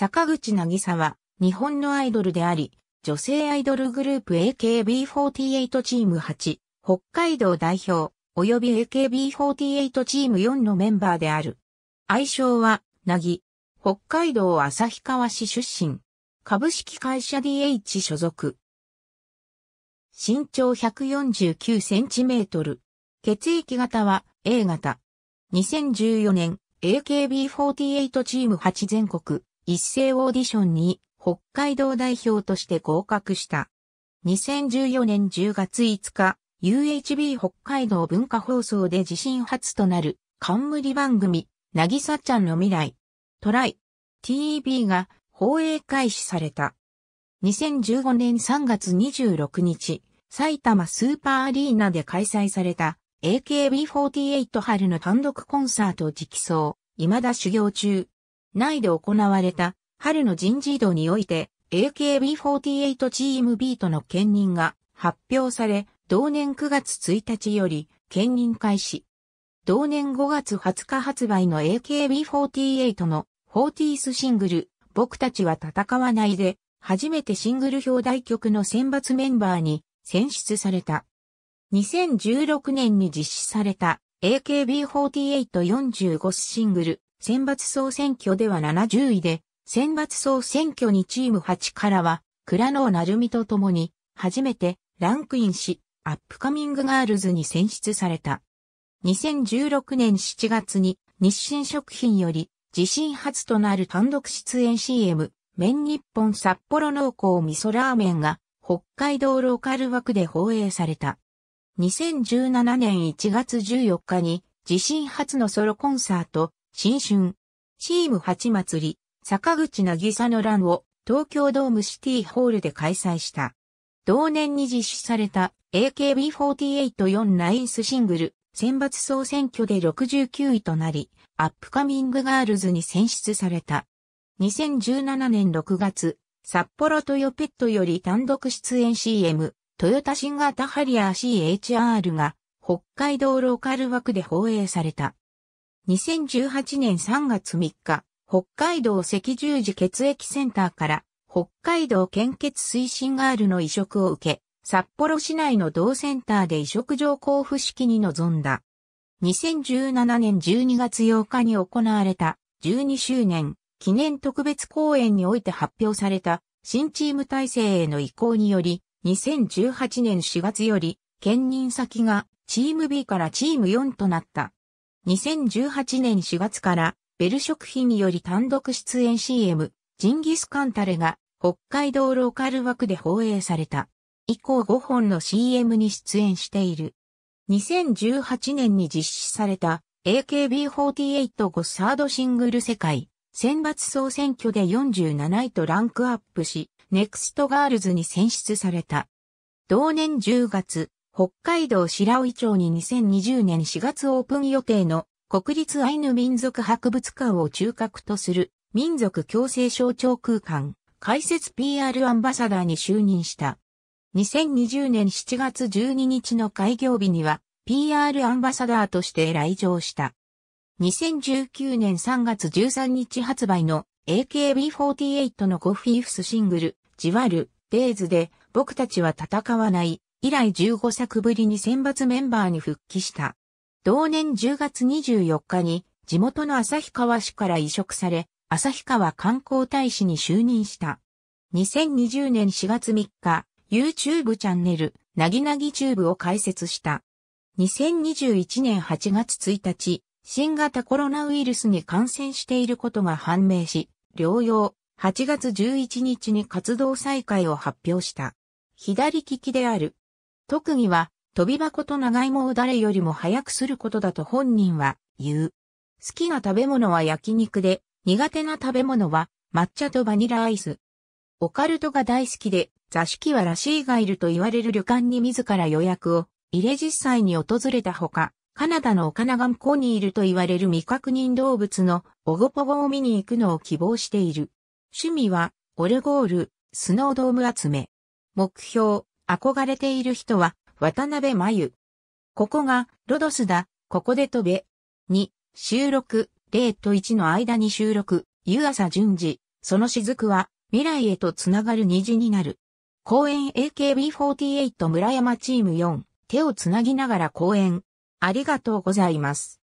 坂口なぎさは、日本のアイドルであり、女性アイドルグループ AKB48 チーム8、北海道代表、及び AKB48 チーム4のメンバーである。愛称は、なぎ、北海道旭川市出身、株式会社 DH 所属。身長149センチメートル。血液型は A 型。2014年 AKB48 チーム8全国一斉オーディションに北海道代表として合格した。2014年10月5日、UHB 北海道文化放送で自身初となる冠番組、なぎさちゃんの未来、トライ、TV が放映開始された。2015年3月26日、埼玉スーパーアリーナで開催された AKB48 春の単独コンサート直送、未だ修行中、内で行われた春の人事異動において AKB48 チーム B との兼任が発表され、同年9月1日より兼任開始。同年5月20日発売の AKB48 の 40th シングル、僕たちは戦わないで、初めてシングル表題曲の選抜メンバーに選出された。2016年に実施された AKB4845 シングル、選抜総選挙では70位で、選抜総選挙にチーム8からは、倉野なるみと共に、初めてランクインし、アップカミングガールズに選出された。2016年7月に、日清食品より、自身初となる単独出演 CM、麺日本札幌濃厚味噌ラーメンが、北海道ローカル枠で放映された。2017年1月14日に、自身初のソロコンサート、新春、チーム8祭り、坂口渚の乱を東京ドームシティホールで開催した。同年に実施された AKB484 ナインスシングル選抜総選挙で69位となり、アップカミングガールズに選出された。2017年6月、札幌トヨペットより単独出演 CM、トヨタ新型ハリアー CHR が北海道ローカル枠で放映された。2018年3月3日、北海道赤十字血液センターから北海道献血推進ガールの移植を受け、札幌市内の同センターで移植状交付式に臨んだ。2017年12月8日に行われた12周年記念特別公演において発表された新チーム体制への移行により、2018年4月より、兼任先がチーム B からチーム4となった。2018年4月からベル食品により単独出演 CM ジンギスカンタレが北海道ローカル枠で放映された。以降5本の CM に出演している。2018年に実施された AKB48 5サードシングル世界選抜総選挙で47位とランクアップし、ネクストガールズに選出された。同年10月、北海道白老町に2020年4月オープン予定の国立アイヌ民族博物館を中核とする民族共生象徴空間開設 PR アンバサダーに就任した。2020年7月12日の開業日には PR アンバサダーとして来場した。2019年3月13日発売の AKB48 の5フィーフスシングル、じわる、デイズで僕たちは戦わない以来15作ぶりに選抜メンバーに復帰した。同年10月24日に地元の旭川市から移植され、旭川観光大使に就任した。2020年4月3日、YouTube チャンネル、なぎなぎチューブを開設した。2021年8月1日、新型コロナウイルスに感染していることが判明し、療養、8月11日に活動再開を発表した。左利きである特技は、飛び箱と長芋を誰よりも早くすることだと本人は言う。好きな食べ物は焼肉で、苦手な食べ物は抹茶とバニラアイス。オカルトが大好きで、座敷はラシーがいると言われる旅館に自ら予約を入れ実際に訪れたほか、カナダのオカナガンコにいると言われる未確認動物のオゴポゴを見に行くのを希望している。趣味は、オルゴール、スノードーム集め。目標、憧れている人は、渡辺真由。ここが、ロドスだ、ここで飛べ。2、収録、0と1の間に収録、湯浅順次、その雫は、未来へとつながる虹になる。公演 AKB48 村山チーム4、手をつなぎながら公演。ありがとうございます。